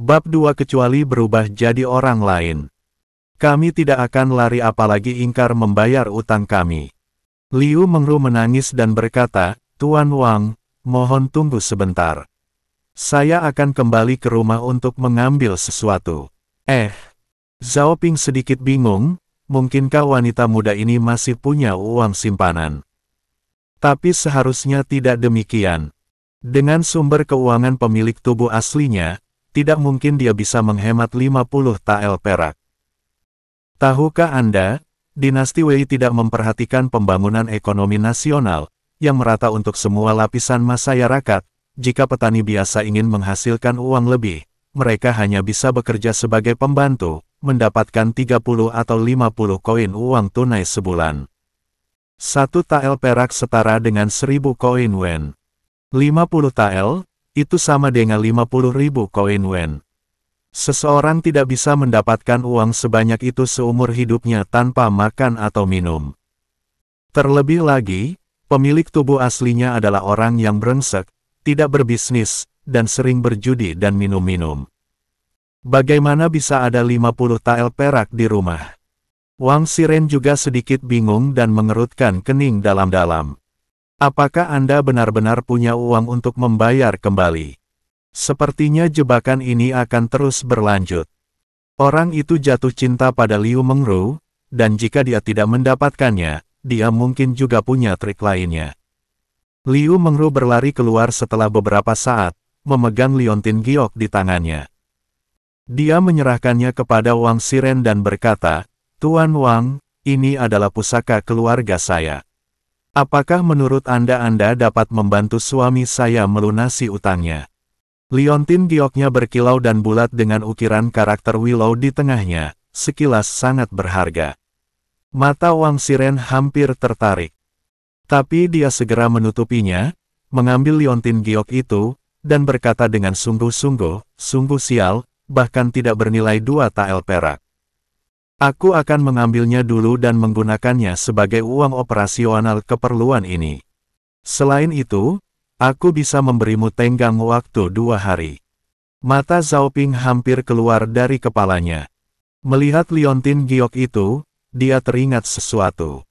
Bab 2 Kecuali berubah jadi orang lain. Kami tidak akan lari apalagi ingkar membayar utang kami. Liu Mengru menangis dan berkata, Tuan Wang, mohon tunggu sebentar. Saya akan kembali ke rumah untuk mengambil sesuatu. Eh, Zhao Ping sedikit bingung, mungkinkah wanita muda ini masih punya uang simpanan? Tapi seharusnya tidak demikian. Dengan sumber keuangan pemilik tubuh aslinya, tidak mungkin dia bisa menghemat 50 tael perak. Tahukah Anda, dinasti Wei tidak memperhatikan pembangunan ekonomi nasional, yang merata untuk semua lapisan masyarakat, jika petani biasa ingin menghasilkan uang lebih, mereka hanya bisa bekerja sebagai pembantu, mendapatkan 30 atau 50 koin uang tunai sebulan. Satu tael perak setara dengan seribu koin wen. 50 tael, itu sama dengan 50 ribu koin wen. Seseorang tidak bisa mendapatkan uang sebanyak itu seumur hidupnya tanpa makan atau minum. Terlebih lagi, pemilik tubuh aslinya adalah orang yang brengsek, tidak berbisnis, dan sering berjudi dan minum-minum. Bagaimana bisa ada 50 tael perak di rumah? Wang Siren juga sedikit bingung dan mengerutkan kening dalam-dalam. Apakah Anda benar-benar punya uang untuk membayar kembali? Sepertinya jebakan ini akan terus berlanjut. Orang itu jatuh cinta pada Liu Mengru, dan jika dia tidak mendapatkannya, dia mungkin juga punya trik lainnya. Liu Mengru berlari keluar setelah beberapa saat, memegang Liontin Giok di tangannya. Dia menyerahkannya kepada Wang Siren dan berkata, Tuan Wang, ini adalah pusaka keluarga saya. Apakah menurut Anda Anda dapat membantu suami saya melunasi utangnya? Liontin gioknya berkilau dan bulat dengan ukiran karakter Willow di tengahnya, sekilas sangat berharga. Mata Wang Siren hampir tertarik. Tapi dia segera menutupinya, mengambil liontin giok itu, dan berkata dengan sungguh-sungguh, sungguh sial, bahkan tidak bernilai dua tael perak. Aku akan mengambilnya dulu dan menggunakannya sebagai uang operasional keperluan ini. Selain itu, aku bisa memberimu tenggang waktu dua hari. Mata Ping hampir keluar dari kepalanya. Melihat Liontin giok itu, dia teringat sesuatu.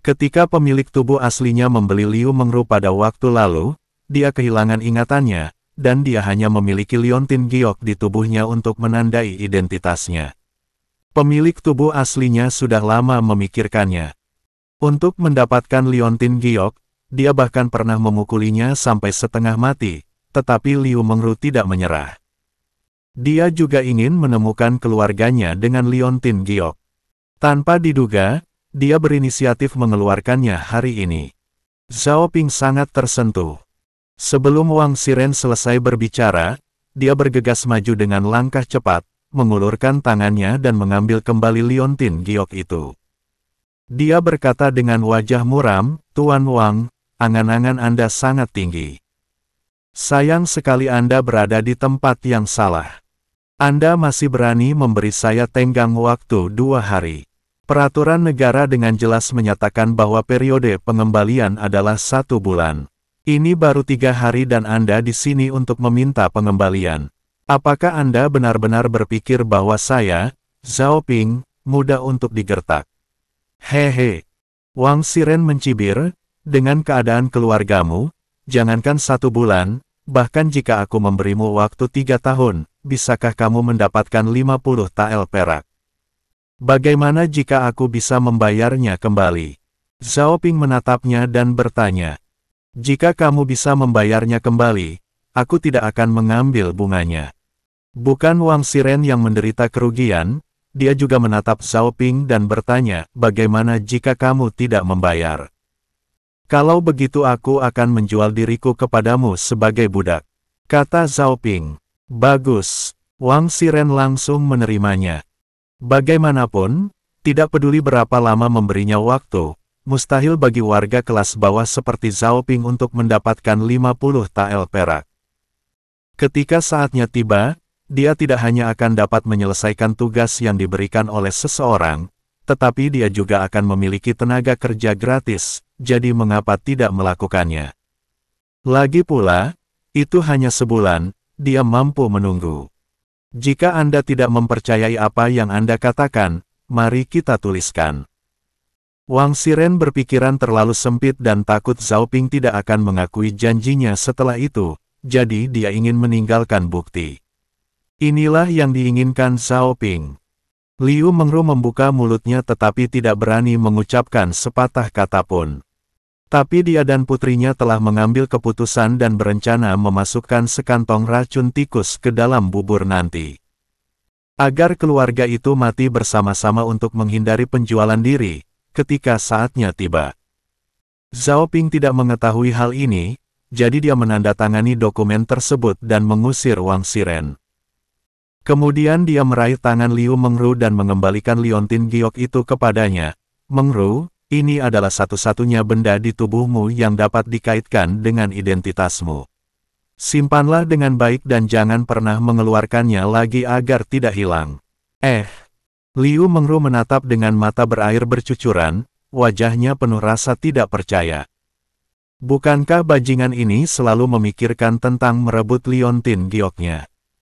Ketika pemilik tubuh aslinya membeli Liu Mengru pada waktu lalu, dia kehilangan ingatannya, dan dia hanya memiliki Liontin giok di tubuhnya untuk menandai identitasnya. Pemilik tubuh aslinya sudah lama memikirkannya. Untuk mendapatkan Liontin Giok, dia bahkan pernah memukulinya sampai setengah mati, tetapi Liu Mengru tidak menyerah. Dia juga ingin menemukan keluarganya dengan Liontin Giok. Tanpa diduga, dia berinisiatif mengeluarkannya hari ini. Zhao Ping sangat tersentuh. Sebelum Wang Siren selesai berbicara, dia bergegas maju dengan langkah cepat, mengulurkan tangannya dan mengambil kembali liontin giok itu. Dia berkata dengan wajah muram, Tuan Wang, angan-angan Anda sangat tinggi. Sayang sekali Anda berada di tempat yang salah. Anda masih berani memberi saya tenggang waktu dua hari. Peraturan negara dengan jelas menyatakan bahwa periode pengembalian adalah satu bulan. Ini baru tiga hari dan Anda di sini untuk meminta pengembalian. Apakah Anda benar-benar berpikir bahwa saya, Zhao Ping, mudah untuk digertak? Hehe. Wang Siren mencibir, dengan keadaan keluargamu, jangankan satu bulan, bahkan jika aku memberimu waktu tiga tahun, bisakah kamu mendapatkan puluh tael perak? Bagaimana jika aku bisa membayarnya kembali? Zhao Ping menatapnya dan bertanya. Jika kamu bisa membayarnya kembali, aku tidak akan mengambil bunganya. Bukan Wang Siren yang menderita kerugian, dia juga menatap Zhao Ping dan bertanya, bagaimana jika kamu tidak membayar? Kalau begitu aku akan menjual diriku kepadamu sebagai budak. Kata Zhao Ping. Bagus. Wang Siren langsung menerimanya. Bagaimanapun, tidak peduli berapa lama memberinya waktu, mustahil bagi warga kelas bawah seperti Zhao Ping untuk mendapatkan 50 tael perak. Ketika saatnya tiba, dia tidak hanya akan dapat menyelesaikan tugas yang diberikan oleh seseorang, tetapi dia juga akan memiliki tenaga kerja gratis, jadi mengapa tidak melakukannya? Lagi pula, itu hanya sebulan, dia mampu menunggu. Jika Anda tidak mempercayai apa yang Anda katakan, mari kita tuliskan. Wang Siren berpikiran terlalu sempit dan takut Zhao Ping tidak akan mengakui janjinya setelah itu, jadi dia ingin meninggalkan bukti. Inilah yang diinginkan Zhao Ping. Liu Mengru membuka mulutnya tetapi tidak berani mengucapkan sepatah kata pun. Tapi dia dan putrinya telah mengambil keputusan dan berencana memasukkan sekantong racun tikus ke dalam bubur nanti. Agar keluarga itu mati bersama-sama untuk menghindari penjualan diri, ketika saatnya tiba. Zhao Ping tidak mengetahui hal ini, jadi dia menandatangani dokumen tersebut dan mengusir Wang Siren. Kemudian dia meraih tangan Liu Mengru dan mengembalikan liontin giok itu kepadanya. Mengru, ini adalah satu-satunya benda di tubuhmu yang dapat dikaitkan dengan identitasmu. Simpanlah dengan baik dan jangan pernah mengeluarkannya lagi agar tidak hilang. Eh! Liu Mengru menatap dengan mata berair bercucuran, wajahnya penuh rasa tidak percaya. Bukankah bajingan ini selalu memikirkan tentang merebut liontin gioknya?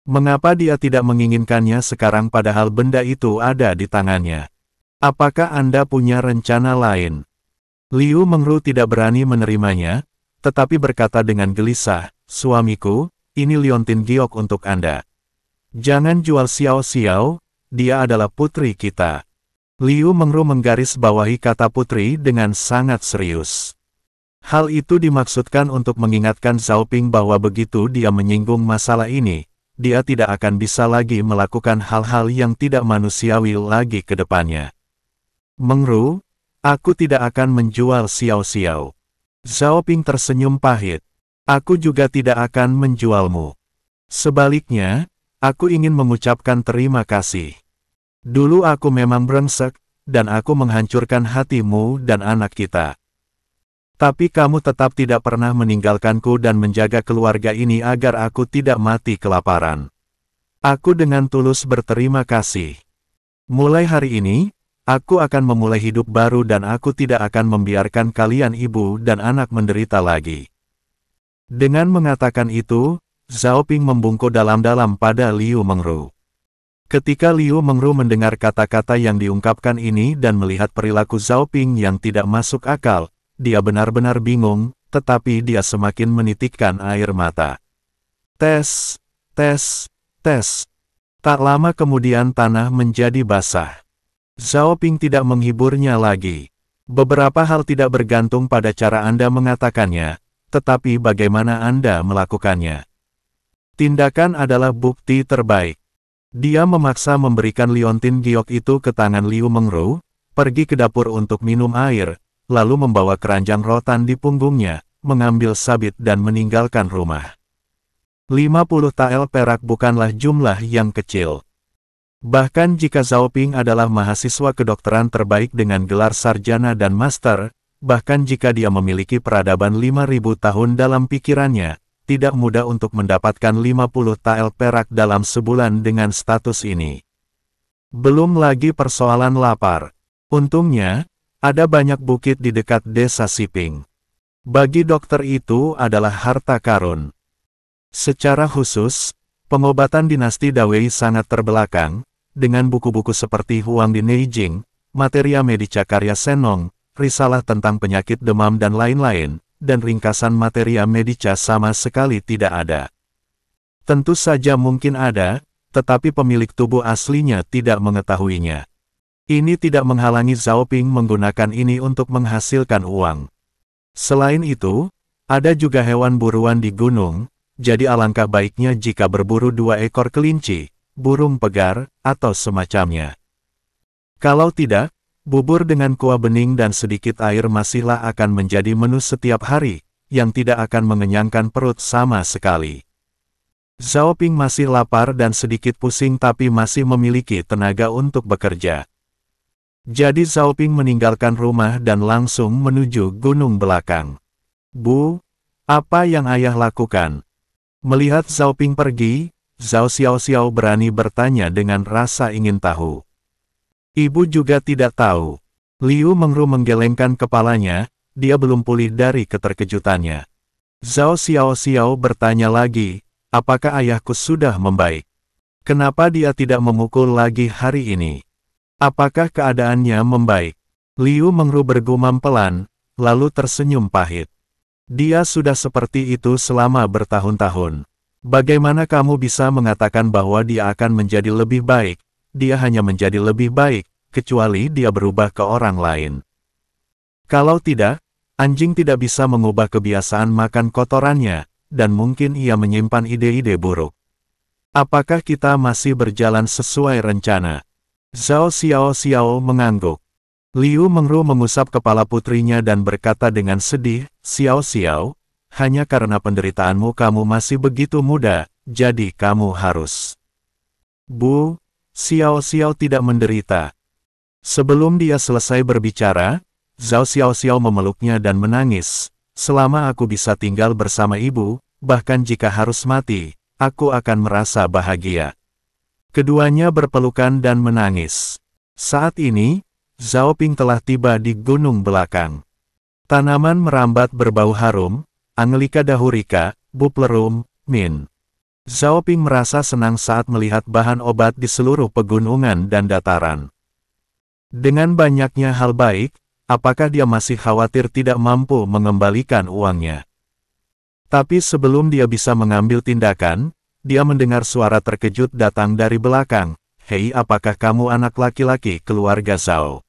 Mengapa dia tidak menginginkannya sekarang padahal benda itu ada di tangannya? Apakah Anda punya rencana lain? Liu Mengru tidak berani menerimanya, tetapi berkata dengan gelisah, Suamiku, ini Liontin Giok untuk Anda. Jangan jual Xiao-Xiao, dia adalah putri kita. Liu Mengru menggaris bawahi kata putri dengan sangat serius. Hal itu dimaksudkan untuk mengingatkan Zhao Ping bahwa begitu dia menyinggung masalah ini, dia tidak akan bisa lagi melakukan hal-hal yang tidak manusiawi lagi ke depannya. Mengru, aku tidak akan menjual Xiao-Xiao. Zhao Ping tersenyum pahit. Aku juga tidak akan menjualmu. Sebaliknya, aku ingin mengucapkan terima kasih. Dulu aku memang brengsek, dan aku menghancurkan hatimu dan anak kita. Tapi kamu tetap tidak pernah meninggalkanku dan menjaga keluarga ini agar aku tidak mati kelaparan. Aku dengan tulus berterima kasih. Mulai hari ini, aku akan memulai hidup baru dan aku tidak akan membiarkan kalian ibu dan anak menderita lagi. Dengan mengatakan itu, Zhao Ping membungkuk dalam-dalam pada Liu Mengru. Ketika Liu Mengru mendengar kata-kata yang diungkapkan ini dan melihat perilaku Zhao Ping yang tidak masuk akal, dia benar-benar bingung, tetapi dia semakin menitikkan air mata. Tes, tes, tes. Tak lama kemudian tanah menjadi basah. Zhao Ping tidak menghiburnya lagi. Beberapa hal tidak bergantung pada cara Anda mengatakannya, tetapi bagaimana Anda melakukannya. Tindakan adalah bukti terbaik. Dia memaksa memberikan liontin giok itu ke tangan Liu Mengru, pergi ke dapur untuk minum air, lalu membawa keranjang rotan di punggungnya, mengambil sabit dan meninggalkan rumah. 50 tael perak bukanlah jumlah yang kecil. Bahkan jika Zhao Ping adalah mahasiswa kedokteran terbaik dengan gelar sarjana dan master, bahkan jika dia memiliki peradaban 5000 tahun dalam pikirannya, tidak mudah untuk mendapatkan 50 tael perak dalam sebulan dengan status ini. Belum lagi persoalan lapar. Untungnya, ada banyak bukit di dekat desa Siping. Bagi dokter itu adalah harta karun. Secara khusus, pengobatan dinasti Dawei sangat terbelakang, dengan buku-buku seperti Huang di Neijing, Materia Medica karya Senong, risalah tentang penyakit demam dan lain-lain, dan ringkasan Materia Medica sama sekali tidak ada. Tentu saja mungkin ada, tetapi pemilik tubuh aslinya tidak mengetahuinya. Ini tidak menghalangi Zhao Ping menggunakan ini untuk menghasilkan uang. Selain itu, ada juga hewan buruan di gunung, jadi alangkah baiknya jika berburu dua ekor kelinci, burung pegar, atau semacamnya. Kalau tidak, bubur dengan kuah bening dan sedikit air masihlah akan menjadi menu setiap hari, yang tidak akan mengenyangkan perut sama sekali. Zhao Ping masih lapar dan sedikit pusing tapi masih memiliki tenaga untuk bekerja. Jadi Zhao Ping meninggalkan rumah dan langsung menuju gunung belakang. Bu, apa yang ayah lakukan? Melihat Zhao Ping pergi, Zhao Xiao Xiao berani bertanya dengan rasa ingin tahu. Ibu juga tidak tahu. Liu Mengru menggelengkan kepalanya, dia belum pulih dari keterkejutannya. Zhao Xiao Xiao bertanya lagi, apakah ayahku sudah membaik? Kenapa dia tidak memukul lagi hari ini? Apakah keadaannya membaik? Liu Mengru bergumam pelan, lalu tersenyum pahit. Dia sudah seperti itu selama bertahun-tahun. Bagaimana kamu bisa mengatakan bahwa dia akan menjadi lebih baik? Dia hanya menjadi lebih baik, kecuali dia berubah ke orang lain. Kalau tidak, anjing tidak bisa mengubah kebiasaan makan kotorannya, dan mungkin ia menyimpan ide-ide buruk. Apakah kita masih berjalan sesuai rencana? Zhao Xiao Xiao mengangguk. Liu Mengru mengusap kepala putrinya dan berkata dengan sedih, Xiao Xiao, hanya karena penderitaanmu kamu masih begitu muda, jadi kamu harus. Bu, Xiao Xiao tidak menderita. Sebelum dia selesai berbicara, Zhao Xiao Xiao memeluknya dan menangis, selama aku bisa tinggal bersama ibu, bahkan jika harus mati, aku akan merasa bahagia. Keduanya berpelukan dan menangis. Saat ini, Zhao Ping telah tiba di gunung belakang. Tanaman merambat berbau harum, Angelika dahurika, buplerum, min. Zhao Ping merasa senang saat melihat bahan obat di seluruh pegunungan dan dataran. Dengan banyaknya hal baik, apakah dia masih khawatir tidak mampu mengembalikan uangnya? Tapi sebelum dia bisa mengambil tindakan, dia mendengar suara terkejut datang dari belakang. Hei apakah kamu anak laki-laki keluarga Zhao?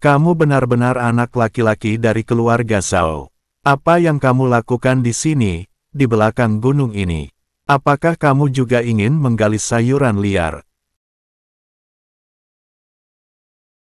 Kamu benar-benar anak laki-laki dari keluarga Zhao. Apa yang kamu lakukan di sini, di belakang gunung ini? Apakah kamu juga ingin menggali sayuran liar?